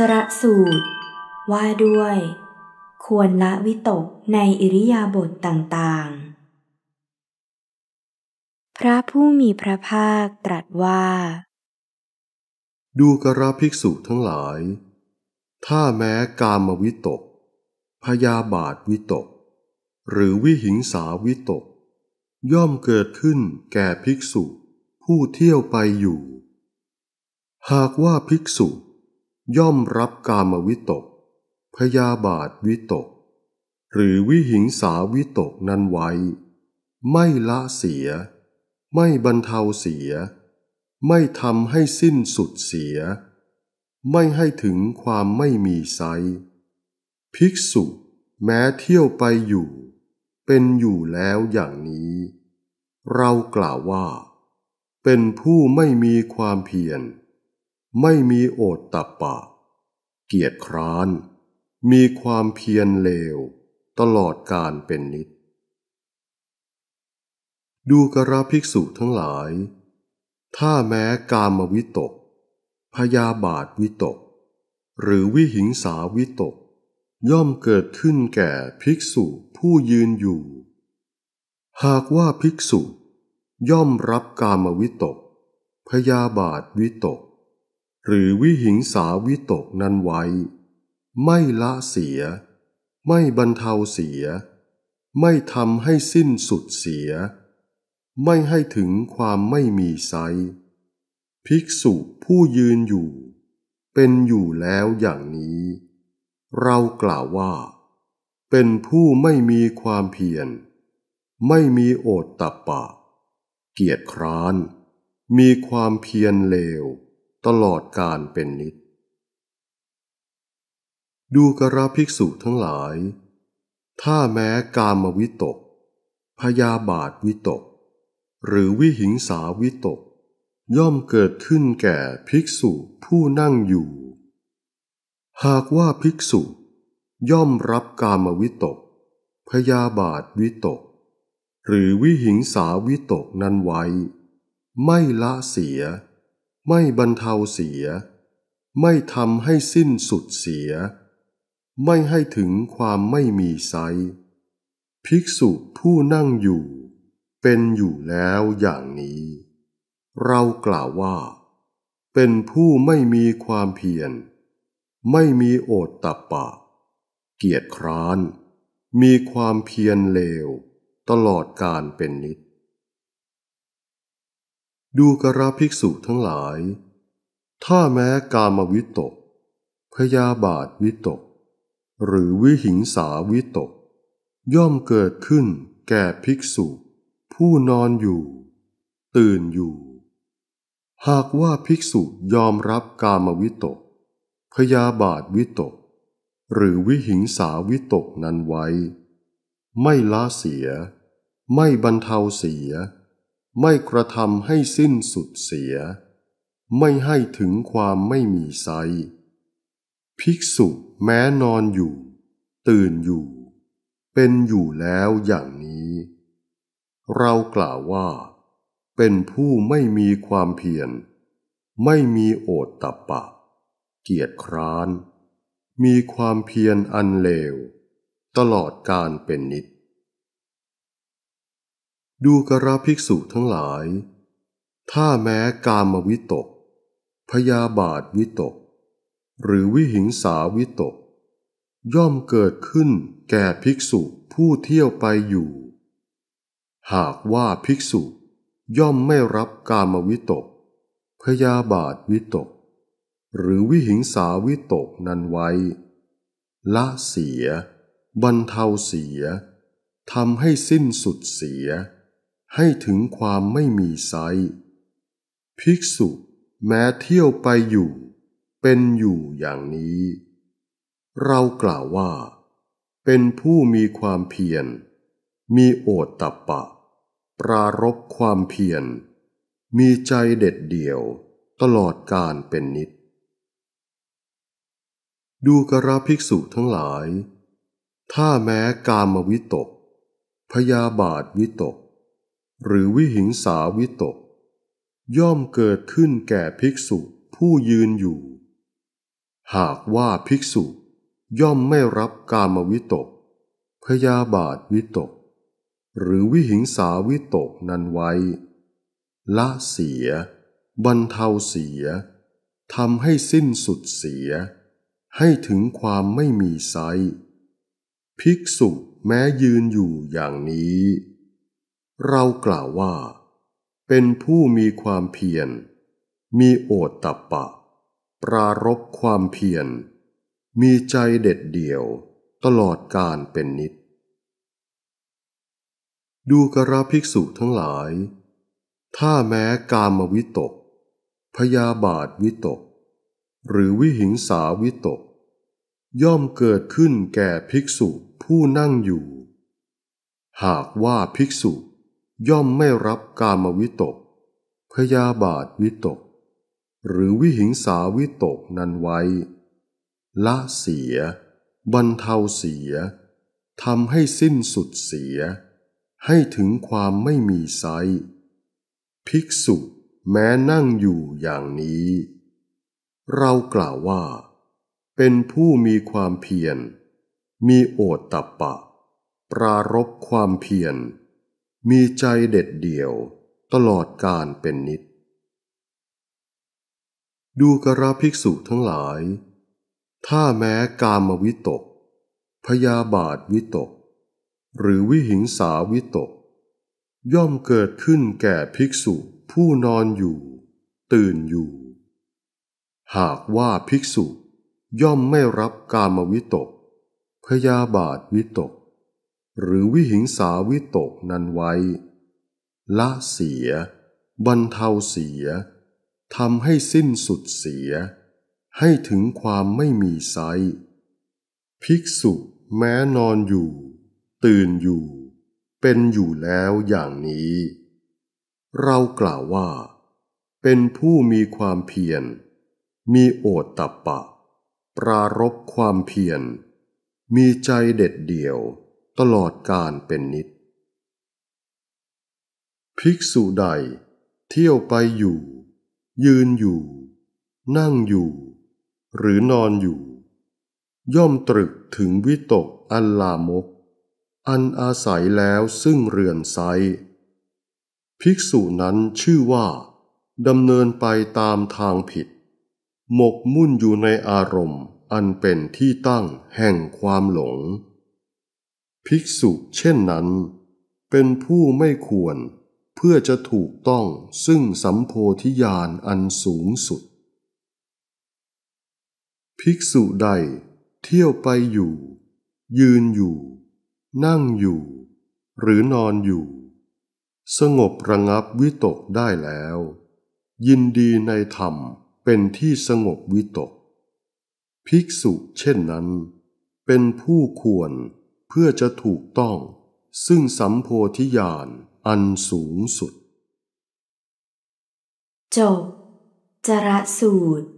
จระสูตร ว่าด้วย ควรละวิตกในอิริยาบถต่างๆ พระผู้มีพระภาคตรัสว่า ดูกระภิกษุทั้งหลาย ถ้าแม้กามวิตก พยาบาทวิตก หรือวิหิงสาวิตก ย่อมเกิดขึ้นแก่ภิกษุผู้เที่ยวไปอยู่ หากว่าภิกษุย่อมรับกามวิตก พยาบาทวิตก หรือวิหิงสาวิตกนั้นไว้ ไม่ละเสีย ไม่บรรเทาเสีย ไม่ทำให้สิ้นสุดเสีย ไม่ให้ถึงความไม่มีไซ ภิกษุแม้เที่ยวไปอยู่ เป็นอยู่แล้วอย่างนี้ เรากล่าวว่า เป็นผู้ไม่มีความเพียรไม่มีโอตตะปะ เกียรติคร้าน มีความเพียรเลว ตลอดการเป็นนิด ดูกระภิกษุทั้งหลาย ถ้าแม้กามวิตก พยาบาทวิตก หรือวิหิงสาวิตก ย่อมเกิดขึ้นแก่ภิกษุผู้ยืนอยู่ หากว่าภิกษุ ย่อมรับกามวิตก พยาบาทวิตกหรือวิหิงสาวิตกนั้นไว้ ไม่ละเสีย ไม่บรรเทาเสีย ไม่ทำให้สิ้นสุดเสีย ไม่ให้ถึงความไม่มีไซภิกษุผู้ยืนอยู่ เป็นอยู่แล้วอย่างนี้ เรากล่าวว่า เป็นผู้ไม่มีความเพียรไม่มีโอตตะปะ เกียรติคร้าน มีความเพียรเลวตลอดการเป็นนิจดูกระภิกษุทั้งหลาย ถ้าแม้กามวิตก พยาบาทวิตก หรือวิหิงสาวิตก ย่อมเกิดขึ้นแก่ภิกษุผู้นั่งอยู่ หากว่าภิกษุ ย่อมรับกามวิตก พยาบาทวิตก หรือวิหิงสาวิตกนั้นไว้ ไม่ละเสียไม่บรรเทาเสีย ไม่ทำให้สิ้นสุดเสีย ไม่ให้ถึงความไม่มีไซภิกษุผู้นั่งอยู่ เป็นอยู่แล้วอย่างนี้ เรากล่าวว่า เป็นผู้ไม่มีความเพียร ไม่มีโอตตะปะ เกียรติคร้าน มีความเพียรเลว ตลอดการเป็นนิจดูกระภิกษุทั้งหลาย ถ้าแม้กามวิตก พยาบาทวิตก หรือวิหิงสาวิตก ย่อมเกิดขึ้นแก่ภิกษุ ผู้นอนอยู่ ตื่นอยู่ หากว่าภิกษุยอมรับกามวิตก พยาบาทวิตก หรือวิหิงสาวิตกนั้นไว้ ไม่ละเสีย ไม่บรรเทาเสียไม่กระทำให้สิ้นสุดเสีย ไม่ให้ถึงความไม่มีไซภิกษุแม้นอนอยู่ ตื่นอยู่ เป็นอยู่แล้วอย่างนี้ เรากล่าวว่า เป็นผู้ไม่มีความเพียร ไม่มีโอตตะปะ เกียรติคร้าน มีความเพียรอันเลว ตลอดการเป็นนิจดูกระภิกษุทั้งหลาย ถ้าแม้กามวิตก พยาบาทวิตก หรือวิหิงสาวิตก ย่อมเกิดขึ้นแก่ภิกษุผู้เที่ยวไปอยู่ หากว่าภิกษุ ย่อมไม่รับกามวิตก พยาบาทวิตก หรือวิหิงสาวิตกนั้นไว้ ละเสีย บรรเทาเสีย ทำให้สิ้นสุดเสียให้ถึงความไม่มีไซ ภิกษุแม้เที่ยวไปอยู่ เป็นอยู่อย่างนี้ เรากล่าวว่า เป็นผู้มีความเพียร มีโอตตัปปะ ปรารบความเพียร มีใจเด็ดเดี่ยวตลอดการเป็นนิด ดูกระภิกษุทั้งหลาย ถ้าแม้กามวิตก พยาบาทวิตกหรือวิหิงสาวิตก ย่อมเกิดขึ้นแก่ภิกษุผู้ยืนอยู่ หากว่าภิกษุ ย่อมไม่รับกามวิตก พยาบาทวิตก หรือวิหิงสาวิตกนั้นไว้ ละเสีย บรรเทาเสียทำให้สิ้นสุดเสีย ให้ถึงความไม่มีไซภิกษุแม้ยืนอยู่อย่างนี้เรากล่าวว่า เป็นผู้มีความเพียรมีโอตตัปปะ ปรารบความเพียร มีใจเด็ดเดี่ยวตลอดการเป็นนิด ดูกระภิกษุทั้งหลาย ถ้าแม้กามวิตก พยาบาทวิตก หรือวิหิงสาวิตก ย่อมเกิดขึ้นแก่ภิกษุผู้นั่งอยู่ หากว่าภิกษุย่อมไม่รับกามวิตก พยาบาทวิตก หรือวิหิงสาวิตกนั้นไว้ ละเสีย บรรเทาเสีย ทำให้สิ้นสุดเสีย ให้ถึงความไม่มีไซภิกษุแม้นั่งอยู่อย่างนี้ เรากล่าวว่า เป็นผู้มีความเพียร มีโอตตะปะ ปรารบความเพียรมีใจเด็ดเดี่ยวตลอดการเป็นนิด ดูกราภิกษุทั้งหลาย ถ้าแม้กามวิตก พยาบาทวิตก หรือวิหิงสาวิตก ย่อมเกิดขึ้นแก่ภิกษุผู้นอนอยู่ ตื่นอยู่ หากว่าภิกษุย่อมไม่รับกามวิตก พยาบาทวิตกหรือวิหิงสาวิตกนั้นไว้ ละเสีย บรรเทาเสียทำให้สิ้นสุดเสีย ให้ถึงความไม่มีไซภิกษุแม้นอนอยู่ ตื่นอยู่ เป็นอยู่แล้วอย่างนี้ เรากล่าวว่า เป็นผู้มีความเพียร มีโอตตับปะ ปรารบความเพียร มีใจเด็ดเดี่ยวตลอดการเป็นนิด ภิกษุใด เที่ยวไปอยู่ ยืนอยู่ นั่งอยู่ หรือนอนอยู่ ย่อมตรึกถึงวิตกอันลามก อันอาศัยแล้วซึ่งเรือนไซ ภิกษุนั้นชื่อว่าดำเนินไปตามทางผิดหมกมุ่นอยู่ในอารมณ์ อันเป็นที่ตั้งแห่งความหลงภิกษุเช่นนั้นเป็นผู้ไม่ควรเพื่อจะถูกต้องซึ่งสัมโพธิญาณอันสูงสุด ภิกษุใดเที่ยวไปอยู่ ยืนอยู่ นั่งอยู่ หรือนอนอยู่ สงบระงับวิตกได้แล้ว ยินดีในธรรมเป็นที่สงบวิตก ภิกษุเช่นนั้นเป็นผู้ควรเพื่อจะถูกต้อง ซึ่งสัมโพธิญาณอันสูงสุดจบจระสูตร